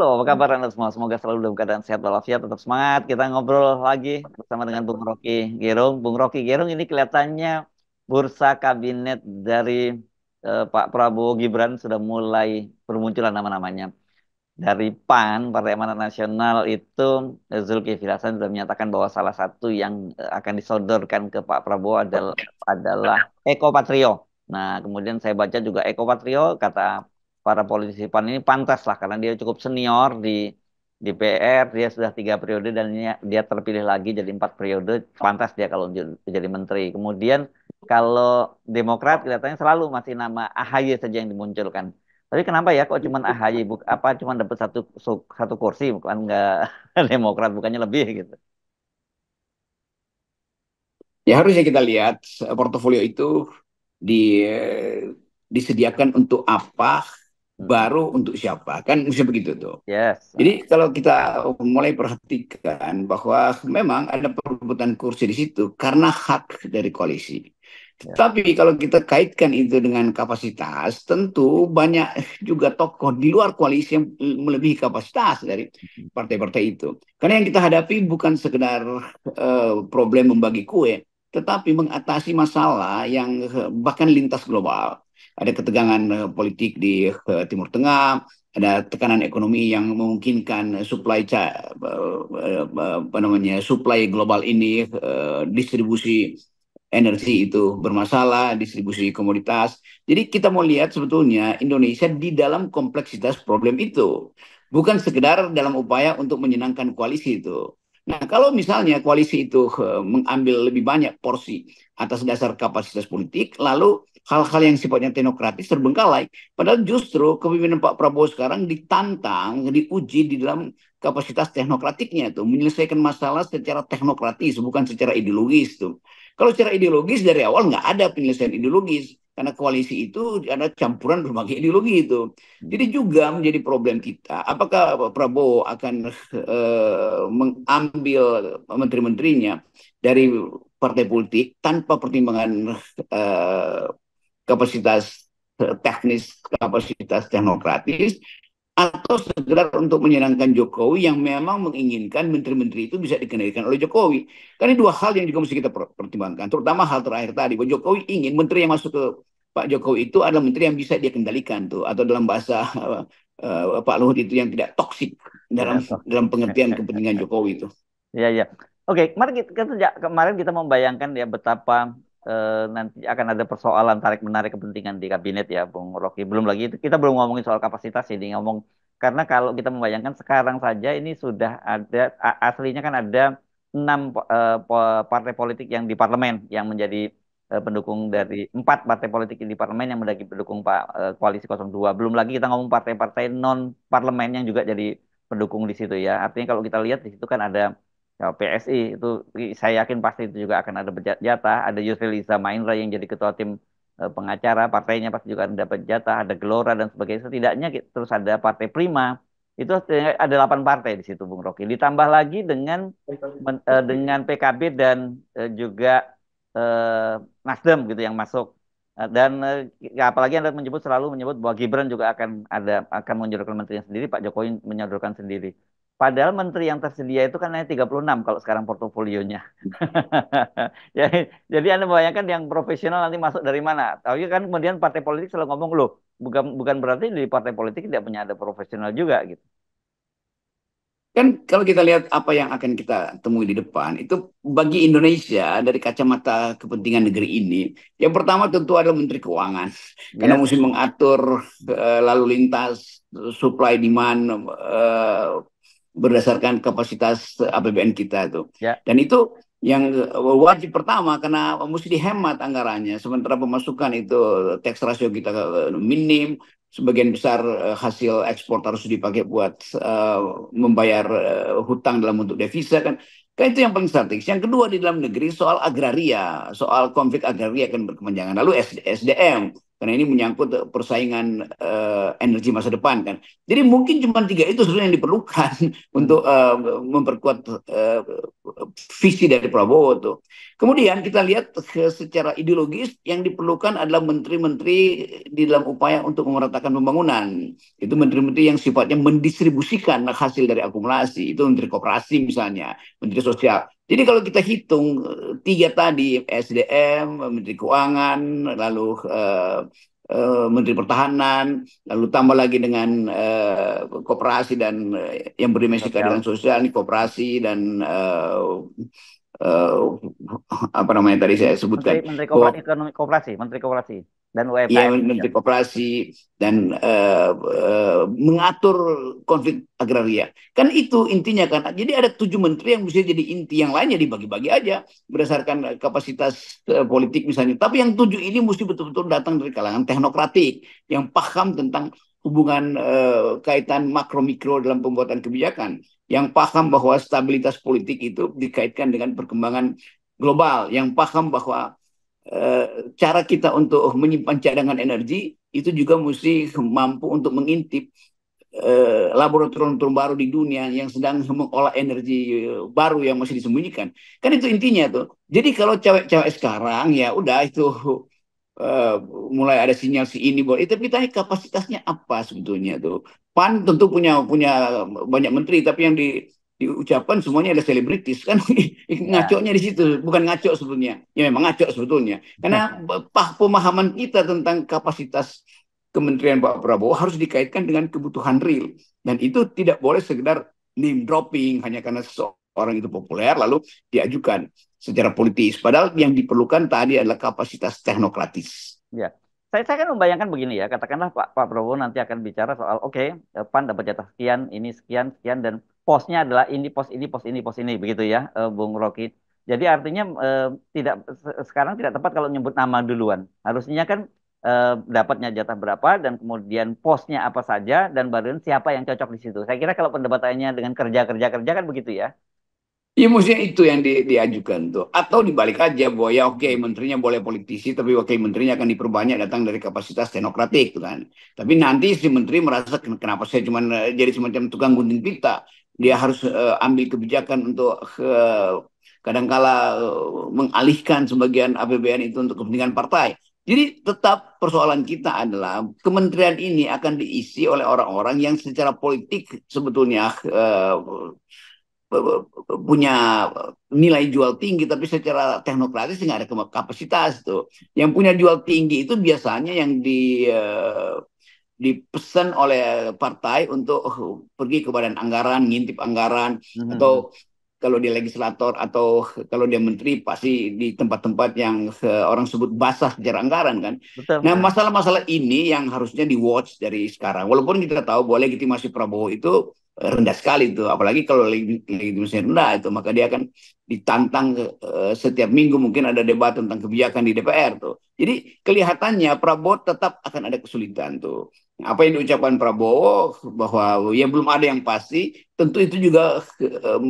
Halo, apa kabar Anda semua? Semoga selalu dalam keadaan sehat walafiat, tetap semangat. Kita ngobrol lagi bersama dengan Bung Rocky Gerung. Bung Rocky Gerung ini kelihatannya bursa kabinet dari eh, Pak Prabowo Gibran sudah mulai bermunculan nama-namanya. Dari PAN, Partai Amanat Nasional itu Zulkifli Hasan sudah menyatakan bahwa salah satu yang eh, akan disodorkan ke Pak Prabowo adalah adalah Eko Patrio. Nah, kemudian saya baca juga Eko Patrio kata para politisi PAN ini pantas lah karena dia cukup senior di DPR, dia sudah tiga periode dan dia terpilih lagi jadi empat periode, pantas dia kalau jadi menteri. Kemudian kalau Demokrat kelihatannya selalu masih nama AHY saja yang dimunculkan. Tapi kenapa ya kok cuma AHY buk, apa cuma dapat satu satu kursi bukan enggak Demokrat bukannya lebih gitu. Ya harusnya kita lihat eh, portofolio itu di eh, disediakan untuk apa baru untuk siapa kan bisa begitu tuh. Yes. Jadi kalau kita mulai perhatikan bahwa memang ada perebutan kursi di situ karena hak dari koalisi. Yeah. kalau kita kaitkan itu dengan kapasitas, tentu banyak juga tokoh di luar koalisi yang melebihi kapasitas dari mm-hmm. partai-partai itu. Karena yang kita hadapi bukan sekedar uh, problem membagi kue, tetapi mengatasi masalah yang eh, bahkan lintas global ada ketegangan eh, politik di eh, Timur Tengah, ada tekanan ekonomi yang memungkinkan supply eh, apa namanya supply global ini distribusi energi itu bermasalah, distribusi komoditas. Jadi kita mau lihat sebetulnya Indonesia di dalam kompleksitas problem itu, bukan sekedar dalam upaya untuk menyenangkan koalisi itu. Nah, kalau misalnya koalisi itu mengambil lebih banyak porsi atas dasar kapasitas politik, lalu hal-hal yang sifatnya teknokratis terbengkalai. Padahal justru kepemimpinan Pak Prabowo sekarang ditantang, diuji di dalam kapasitas teknokratiknya itu menyelesaikan masalah secara teknokratis bukan secara ideologis tuh. Kalau secara ideologis dari awal nggak ada penyelesaian ideologis karena koalisi itu ada campuran berbagai ideologi itu. Jadi juga menjadi problem kita. Apakah Pak Prabowo akan eh, mengambil menteri-menterinya dari partai politik tanpa pertimbangan eh, kapasitas eh, teknis, kapasitas teknokratis, atau segera untuk menyenangkan Jokowi yang memang menginginkan menteri-menteri itu bisa dikendalikan oleh Jokowi. Karena dua hal yang juga mesti kita pertimbangkan, terutama hal terakhir tadi, bahwa Jokowi ingin menteri yang masuk ke Pak Jokowi itu adalah menteri yang bisa dia kendalikan tuh, atau dalam bahasa uh, uh, Pak Luhut itu yang tidak toksik dalam dalam pengertian kepentingan Jokowi itu. Iya iya. Oke, mari kita, kemarin kita membayangkan ya betapa eh, nanti akan ada persoalan tarik menarik kepentingan di kabinet ya, Bung Rocky. Belum lagi itu kita belum ngomongin soal kapasitas ini, ngomong karena kalau kita membayangkan sekarang saja ini sudah ada aslinya kan ada enam eh, partai politik yang di parlemen yang menjadi eh, pendukung dari empat partai politik di parlemen yang mendaki pendukung Pak eh, koalisi 02. Belum lagi kita ngomong partai-partai non parlemen yang juga jadi pendukung di situ ya. Artinya kalau kita lihat di situ kan ada ya PSI itu saya yakin pasti itu juga akan ada jatah ada Yusril main Maindra yang jadi ketua tim e, pengacara partainya pasti juga ada dapat jatah ada Gelora dan sebagainya setidaknya terus ada partai Prima itu ada delapan partai di situ Bung Rocky ditambah lagi dengan e, dengan PKB dan e, juga eh, Nasdem gitu yang masuk dan ya, apalagi anda menyebut selalu menyebut bahwa Gibran juga akan ada akan menyodorkan menterinya sendiri Pak Jokowi menyodorkan sendiri Padahal menteri yang tersedia itu kan hanya 36 kalau sekarang portofolionya. jadi, jadi Anda bayangkan yang profesional nanti masuk dari mana. Tapi kan kemudian partai politik selalu ngomong, loh, bukan, bukan berarti di partai politik tidak punya ada profesional juga gitu. Kan kalau kita lihat apa yang akan kita temui di depan, itu bagi Indonesia dari kacamata kepentingan negeri ini, yang pertama tentu adalah Menteri Keuangan. Yes. Karena mesti mengatur uh, lalu lintas, supply demand, uh, berdasarkan kapasitas APBN kita itu. Ya. Dan itu yang wajib pertama karena mesti dihemat anggarannya sementara pemasukan itu tax ratio kita eh, minim sebagian besar eh, hasil ekspor harus dipakai buat uh, membayar uh, hutang dalam bentuk devisa kan kan itu yang paling strategis yang kedua di dalam negeri soal agraria soal konflik agraria akan berkepanjangan lalu SDM karena ini menyangkut eh, persaingan uh, energi masa depan kan. Jadi mungkin cuma tiga itu sebenarnya yang diperlukan untuk uh, memperkuat uh, visi dari Prabowo tuh. Kemudian kita lihat secara ideologis yang diperlukan adalah menteri-menteri di dalam upaya untuk memeratakan pembangunan. Itu menteri-menteri yang sifatnya mendistribusikan hasil dari akumulasi. Itu menteri koperasi misalnya, menteri sosial. Jadi kalau kita hitung eh, tiga tadi SDM, Menteri Keuangan, lalu uh, uh, Menteri Pertahanan, lalu tambah lagi dengan uh, kooperasi dan uh, yang berdimensi keadilan sosial, ini kooperasi dan uh, uh, apa namanya tadi saya sebutkan Menteri, Menteri Ekonomi kooperasi Menteri kooperasi dan UMKM. Ya, Menteri kooperasi dan uh, uh, mengatur konflik agraria. Kan itu intinya kan. Jadi ada tujuh menteri yang bisa jadi inti yang lainnya dibagi-bagi aja berdasarkan kapasitas uh, politik misalnya. Tapi yang tujuh ini mesti betul-betul datang dari kalangan teknokratik yang paham tentang hubungan uh, kaitan makro mikro dalam pembuatan kebijakan yang paham bahwa stabilitas politik itu dikaitkan dengan perkembangan global, yang paham bahwa e, cara kita untuk menyimpan cadangan energi itu juga mesti mampu untuk mengintip e, eh, laboratorium terbaru di dunia yang sedang mengolah energi eh, baru yang masih disembunyikan. Kan itu intinya tuh. Jadi kalau cewek-cewek sekarang ya udah itu Eh, mulai ada sinyal si ini boleh tapi tanya kapasitasnya apa sebetulnya tuh PAN tentu punya punya banyak menteri tapi yang di diucapkan semuanya ada selebritis kan ya. ngaco nya di situ bukan ngaco sebetulnya ya memang ngaco sebetulnya karena ya. pah pemahaman kita tentang kapasitas kementerian Pak Prabowo harus dikaitkan dengan kebutuhan real dan itu tidak boleh sekedar name dropping hanya karena sok orang itu populer lalu diajukan secara politis. Padahal yang diperlukan tadi adalah kapasitas teknokratis. Ya. Saya, saya kan membayangkan begini ya, katakanlah Pak, Pak Prabowo nanti akan bicara soal oke, okay, eh, PAN dapat jatah sekian, ini sekian, sekian, dan posnya adalah ini pos ini pos ini pos ini begitu ya, eh, Bung Rocky. Jadi artinya eh, tidak sekarang tidak tepat kalau nyebut nama duluan. Harusnya kan eh, dapatnya jatah berapa dan kemudian posnya apa saja dan baru siapa yang cocok di situ. Saya kira kalau pendebatannya dengan kerja kerja kerja kan begitu ya. Ya maksudnya itu yang di, diajukan tuh. Atau dibalik aja bahwa ya oke okay, menterinya boleh politisi tapi wakil menterinya akan diperbanyak datang dari kapasitas teknokratik tuh gitu kan. Tapi nanti si menteri merasa kenapa saya cuma eh, jadi semacam tukang gunting pita. Dia harus uh, ambil kebijakan untuk uh, kadangkala uh, mengalihkan sebagian APBN itu untuk kepentingan partai. Jadi tetap persoalan kita adalah kementerian ini akan diisi oleh orang-orang yang secara politik sebetulnya uh, punya nilai jual tinggi tapi secara teknokratis nggak ada kapasitas itu Yang punya jual tinggi itu biasanya yang di eh, dipesan oleh partai untuk oh, pergi ke badan anggaran, ngintip anggaran hmm. atau kalau dia legislator atau kalau dia menteri pasti di tempat-tempat yang eh, orang sebut basah secara anggaran kan. Betul, nah masalah-masalah ini yang harusnya di watch dari sekarang. Walaupun kita tahu boleh legitimasi Prabowo itu rendah sekali itu apalagi kalau legitimasi rendah itu maka dia akan ditantang uh, setiap minggu mungkin ada debat tentang kebijakan di DPR tuh jadi kelihatannya Prabowo tetap akan ada kesulitan tuh apa yang diucapkan Prabowo bahwa ya belum ada yang pasti tentu itu juga uh,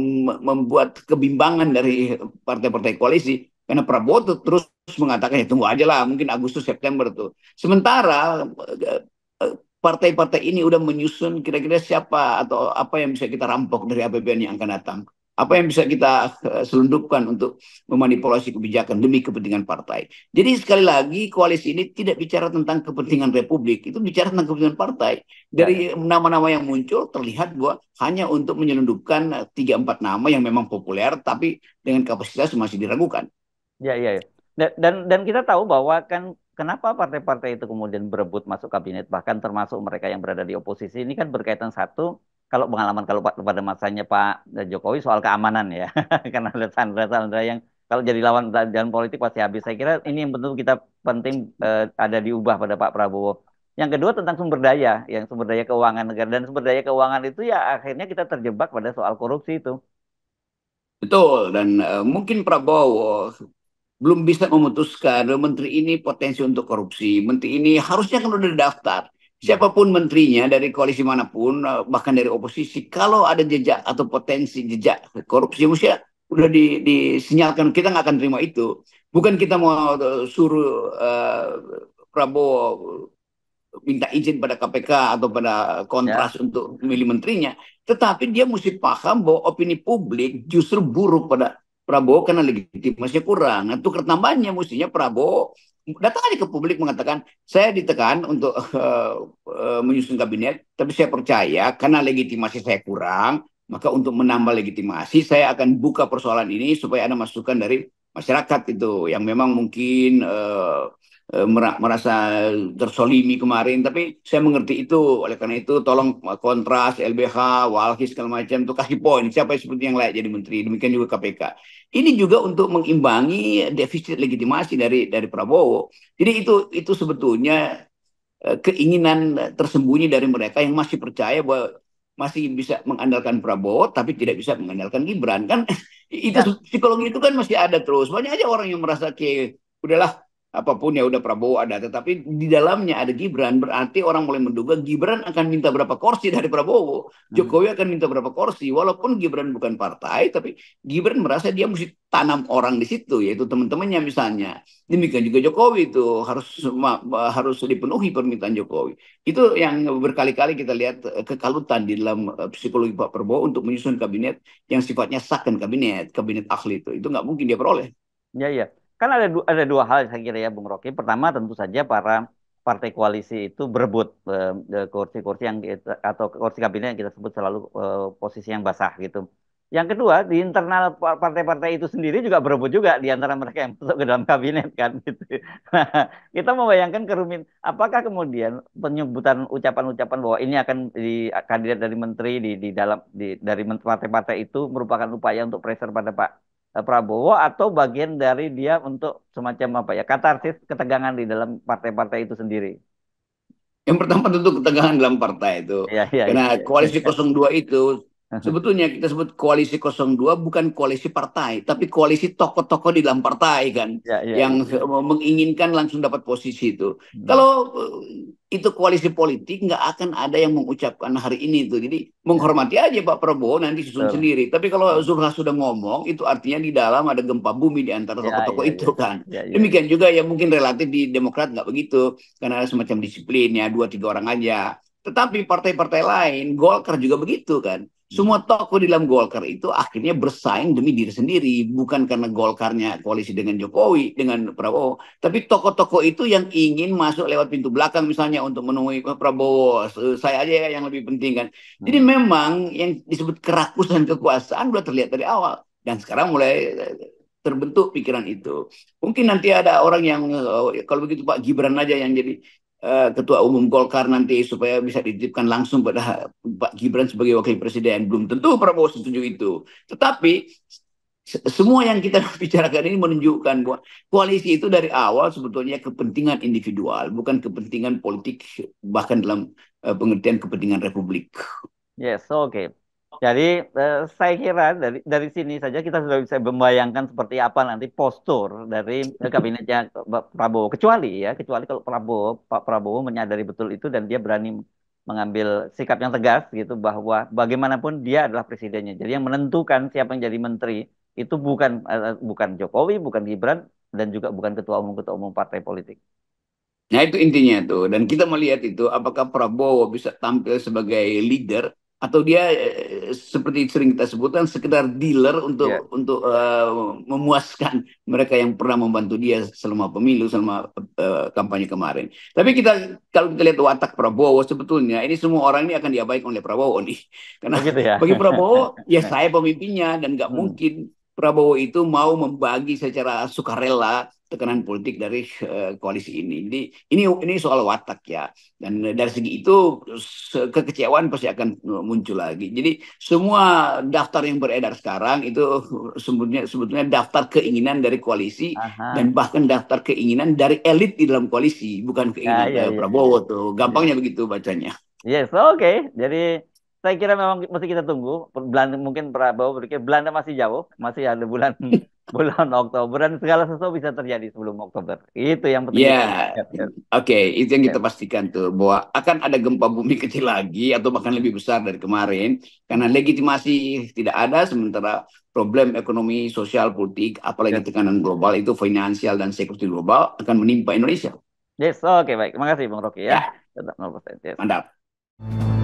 membuat kebimbangan dari partai-partai koalisi karena Prabowo tuh terus mengatakan ya tunggu aja lah mungkin Agustus September tuh sementara uh, partai-partai ini udah menyusun kira-kira siapa atau apa yang bisa kita rampok dari APBN yang akan datang. Apa yang bisa kita eh, selundupkan untuk memanipulasi kebijakan demi kepentingan partai. Jadi sekali lagi koalisi ini tidak bicara tentang kepentingan republik, itu bicara tentang kepentingan partai. Dari ya, ya. nama-nama yang muncul terlihat bahwa hanya untuk menyelundupkan 3-4 eh, nama yang memang populer tapi dengan kapasitas masih diragukan. Ya, ya, ya. Dan dan kita tahu bahwa kan kenapa partai-partai itu kemudian berebut masuk kabinet bahkan termasuk mereka yang berada di oposisi ini kan berkaitan satu kalau pengalaman kalau pada masanya Pak eh, Jokowi soal keamanan ya karena ada sandra-sandra yang kalau jadi lawan dan politik pasti habis saya kira ini yang tentu kita penting eh, ada diubah pada Pak Prabowo yang kedua tentang sumber daya yang sumber daya keuangan negara dan sumber daya keuangan itu ya akhirnya kita terjebak pada soal korupsi itu Betul, dan uh, mungkin Prabowo belum bisa memutuskan menteri ini potensi untuk korupsi, menteri ini harusnya kan udah daftar. Siapapun menterinya dari koalisi manapun, eh, bahkan dari oposisi, kalau ada jejak atau potensi jejak korupsi, mesti udah di, kita nggak akan terima itu. Bukan kita mau eh, suruh uh, Prabowo minta izin pada KPK atau pada kontras ya. untuk memilih menterinya, tetapi dia mesti paham bahwa opini publik justru buruk pada Prabowo karena legitimasinya kurang. Itu nah, tambahnya mestinya Prabowo datang aja ke publik mengatakan saya ditekan untuk uh, uh, menyusun kabinet, tapi saya percaya karena legitimasi saya kurang, maka untuk menambah legitimasi saya akan buka persoalan ini supaya ada masukan dari masyarakat itu yang memang mungkin uh, Eh, merasa tersolimi kemarin tapi saya mengerti itu oleh karena itu tolong kontras LBH Walhi segala macam itu kasih poin siapa yang seperti yang layak jadi menteri demikian juga KPK ini juga untuk mengimbangi defisit legitimasi dari dari Prabowo jadi itu itu sebetulnya eh, keinginan tersembunyi dari mereka yang masih percaya bahwa masih bisa mengandalkan Prabowo tapi tidak bisa mengandalkan Gibran kan itu ya. psikologi itu kan masih ada terus banyak aja orang yang merasa kayak udahlah apapun ya udah Prabowo ada, tetapi di dalamnya ada Gibran berarti orang mulai menduga Gibran akan minta berapa kursi dari Prabowo, hmm. Jokowi akan minta berapa kursi, walaupun Gibran bukan partai, tapi Gibran merasa dia mesti tanam orang di situ, yaitu teman-temannya misalnya. Demikian juga Jokowi itu harus harus dipenuhi permintaan Jokowi. Itu yang berkali-kali kita lihat eh, kekalutan di dalam eh, psikologi Pak Prabowo untuk menyusun kabinet yang sifatnya second kabinet, kabinet ahli itu, itu nggak mungkin dia peroleh. Ya, ya kan ada du ada dua hal saya kira ya Bung Rocky. Pertama tentu saja para partai koalisi itu berebut eh, eh, kursi-kursi uh, yang atau kursi kabinet yang kita sebut selalu uh, posisi yang basah gitu. Yang kedua di internal partai-partai itu sendiri juga berebut juga di antara mereka yang masuk ke dalam kabinet kan gitu. Nah, kita membayangkan kerumit apakah kemudian penyebutan ucapan-ucapan bahwa ini akan di kandidat dari menteri di, di dalam di, dari partai-partai itu merupakan upaya untuk pressure pada Pak Eh, Prabowo atau bagian dari dia untuk semacam apa ya katarsis ketegangan di dalam partai-partai itu sendiri? Yang pertama tentu ketegangan dalam partai itu. Ya, ya, Karena ya, ya. koalisi 02 itu Sebetulnya kita sebut koalisi 02 bukan koalisi partai, tapi koalisi tokoh-tokoh di dalam partai kan, ya, ya, yang ya. ya. menginginkan langsung dapat posisi itu. Ya. Kalau eh, itu koalisi politik, nggak akan ada yang mengucapkan hari ini itu. Jadi menghormati ya. aja Pak Prabowo nanti susun ya. sendiri. Tapi kalau Zulhas sudah ngomong, itu artinya di dalam ada gempa bumi di antara ya, tokoh-tokoh ya, ya, itu ya, kan. Ya, ya. Demikian juga ya mungkin relatif di Demokrat nggak begitu, karena ada semacam disiplinnya dua tiga orang aja. Tetapi partai-partai lain, Golkar juga begitu kan semua tokoh di dalam Golkar itu akhirnya bersaing demi diri sendiri, bukan karena Golkarnya koalisi dengan Jokowi, dengan Prabowo, tapi tokoh-tokoh itu yang ingin masuk lewat pintu belakang misalnya untuk menemui Prabowo, saya aja ya yang lebih penting kan. Hmm. Jadi memang yang disebut kerakusan kekuasaan sudah terlihat dari awal dan sekarang mulai terbentuk pikiran itu. Mungkin nanti ada orang yang eh, kalau begitu Pak Gibran aja yang jadi Eh, ketua umum Golkar nanti supaya bisa dititipkan langsung pada Pak Gibran sebagai wakil presiden. Belum tentu Prabowo setuju itu. Tetapi semua yang kita bicarakan ini menunjukkan bahwa koalisi itu dari awal sebetulnya kepentingan individual, bukan kepentingan politik bahkan dalam eh, pengertian kepentingan republik. Yes, oke. Okay. Jadi eh, saya kira dari dari sini saja kita sudah bisa membayangkan seperti apa nanti postur dari eh, kabinetnya Prabowo. Kecuali ya, kecuali kalau Prabowo Pak Prabowo menyadari betul itu dan dia berani mengambil sikap yang tegas gitu bahwa bagaimanapun dia adalah presidennya. Jadi yang menentukan siapa yang jadi menteri itu bukan eh, eh bukan Jokowi, bukan Gibran dan juga bukan ketua umum ketua umum partai politik. Nah itu intinya tuh dan kita melihat itu apakah Prabowo bisa tampil sebagai leader atau dia eh, seperti sering kita sebutkan sekedar dealer untuk yeah. untuk uh, memuaskan mereka yang pernah membantu dia selama pemilu selama uh, kampanye kemarin. Tapi kita kalau kita lihat watak Prabowo sebetulnya ini semua orang ini akan diabaikan oleh Prabowo nih. Karena Begitu oh ya? bagi Prabowo ya nah. saya pemimpinnya dan nggak hmm. mungkin Prabowo itu mau membagi secara sukarela tekanan politik dari uh, koalisi ini. Jadi ini ini soal watak ya. Dan eh, dari segi itu kekecewaan pasti akan eh, muncul lagi. Jadi semua daftar yang beredar sekarang itu sebetulnya sebetulnya daftar keinginan dari koalisi Aha. dan bahkan daftar keinginan dari elit di dalam koalisi, bukan ya, keinginan ya, ya, ya. Prabowo ya. tuh. Gampangnya ya. begitu bacanya. Yes, oke. Okay. Jadi saya kira memang mesti kita tunggu. Belanda mungkin Prabowo berpikir Belanda masih jauh, masih ada bulan bulan Oktober dan segala sesuatu bisa terjadi sebelum Oktober. Itu yang penting. Yeah. Ya. Oke, okay, itu yang kita ya. pastikan tuh bahwa akan ada gempa bumi kecil lagi atau bahkan lebih besar dari kemarin karena legitimasi tidak ada sementara problem ekonomi, sosial, politik, apalagi yeah. tekanan global itu finansial dan security global akan menimpa Indonesia. Yes, oke okay, baik. Terima kasih Bang Rocky ya. Yeah. Ya. 0%. yes. Mantap.